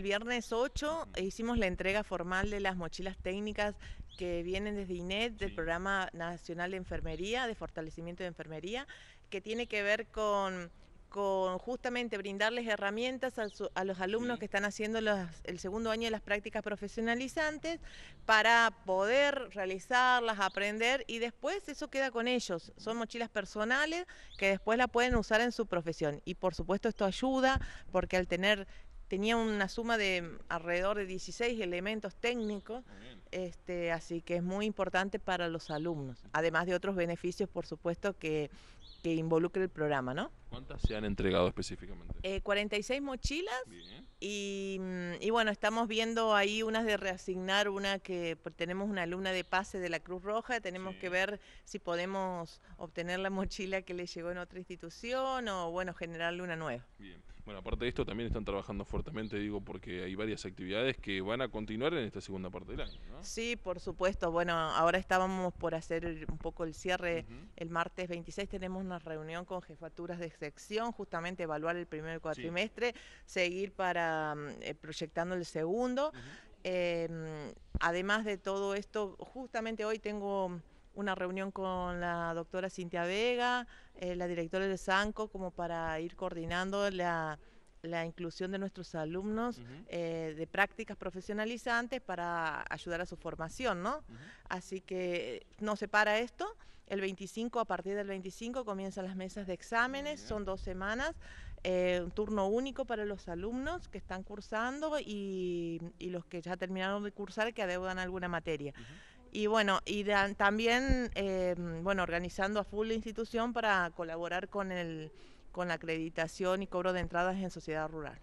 El viernes 8 hicimos la entrega formal de las mochilas técnicas que vienen desde INET, del Programa Nacional de Enfermería, de Fortalecimiento de Enfermería, que tiene que ver con justamente brindarles herramientas a, los alumnos que están haciendo el segundo año de las prácticas profesionalizantes para poder realizarlas, aprender y después eso queda con ellos. Son mochilas personales que después la pueden usar en su profesión. Y por supuesto esto ayuda porque al tener tenía una suma de mm, alrededor de 16 elementos técnicos, este, así que es muy importante para los alumnos, además de otros beneficios, por supuesto, que, que involucre el programa, ¿no? ¿Cuántas se han entregado específicamente? 46 eh, mochilas mm, y, bueno, estamos viendo ahí unas de reasignar, una que pues, tenemos una luna de pase de la Cruz Roja, tenemos que ver si podemos obtener la mochila que le llegó en otra institución o bueno, generarle una nueva. Bueno, aparte de esto también están trabajando fuertemente, digo, porque hay varias actividades que van a continuar en esta segunda parte del año. Sí, por supuesto. Bueno, ahora estábamos por hacer un poco el cierre el martes 26, tenemos una reunión con jefaturas de sección, justamente evaluar el primer cuatrimestre, seguir para mm, eh, proyectando el segundo. Em, además de todo esto, justamente hoy tengo una reunión con la doctora Cintia Vega, eh, la directora del SANCO, como para ir coordinando la, la inclusión de nuestros alumnos eh, de prácticas profesionalizantes para ayudar a su formación, ¿no? Así que no se para esto. El 25, a partir del 25, comienzan las mesas de exámenes, son dos semanas, eh, un turno único para los alumnos que están cursando y, los que ya terminaron de cursar que adeudan alguna materia. Y bueno, y también eh, bueno, organizando a full la institución para colaborar con, el, con la acreditación y cobro de entradas en sociedad rural.